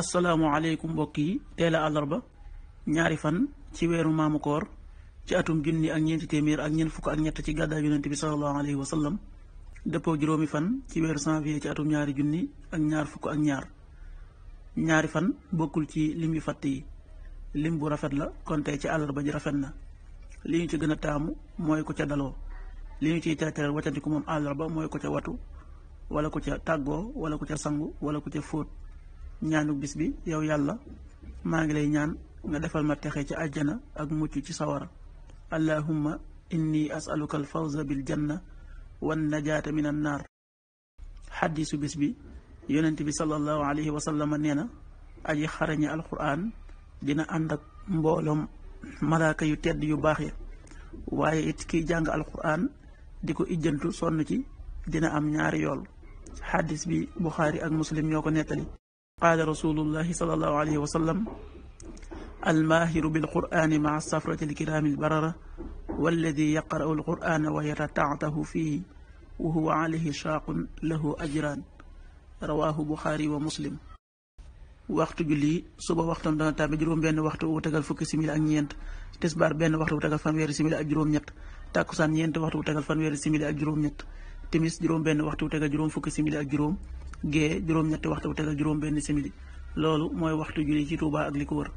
asalaamaaleykum mbokk yi teel a àllarba ñaari fan ci weeru maamu koor ci atum junni ak ñeenti ak ñeent fukk ak ñett ci gàddaay yonent bi sallallahu alayhi wa sallam dëppoo juróomi fan ci weeru janvier ci atum ñaari junni ak ñaar fukk ak ñaar ñaari fan bokkul ci lim yu fàtt yi lim bu rafet la kon tey ci àllarba ji rafet na li ñu ci gën a taamu mooy ko ca daloo li ñu ciy teetal wàccante ko moom àllarba mooy ko ca watu wala ko ca tàggoo wala ko ca sangu wala ko ca fóot. ñaanu bis bi yow yàlla maa ngi lay ñaan nga defal ma texe ci àjjana ak mucc ci sawara allahumma inni asaluka alfawza bil janna wan najata min annaar xaddisu bis bi yonent bi sallallahu alayhi wa sallam nee na aji xarañe alquran dina ànd ak mbooloom malaaka yu tedd yu baax ya waaye it kiy jàng alquran di ko ijjantu sonn ci dina am ñaari yool xaddis bi buxaari ak muslim ñoo ko nettali قال رسول الله صلى الله عليه وسلم الماهر بالقرآن مع الصفرة الكرام البررة والذي يقرأ القرآن ويرتعته فيه وهو عليه شاق له أجران رواه بخاري ومسلم وقت جلي صبا وقت دانا تابي جروم بيان وقت وتقال فك سميل أنيانت تسبار بيان وقت وتقال فانوير سميل أجروم نيت تاكسان نيانت وقت وتقال فانوير سميل أجروم نيت تمس جروم بيان وقت وتقال جروم فك سميل أجروم gee juróom-ñetti waxtu bu tegal juróom-benn simili loolu mooy waxtu julli ci Touba ak li ko wër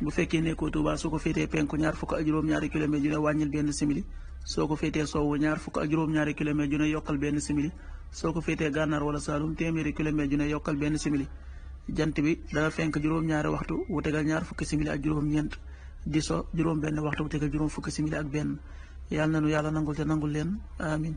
bu fekkee nekkoo Touba soo ko féetee penku ñaar fukk ak juróom-ñaari kilomètre ju ne wàññil benn simili soo ko féetee sowwu ñaar fukk ak juróom-ñaari kilomètre ju yokkal benn simili soo ko féetee gànnaar wala saalum téeméeri kilomètre ju yokkal benn simili jant bi dana fenk juróom-ñaari waxtu wu tegal ñaar fukki simili ak juróom-ñeent di juróom-benn waxtu wu tegal juróom fukki simili ak benn yàlla na nu yàlla nangul te nangul leen amin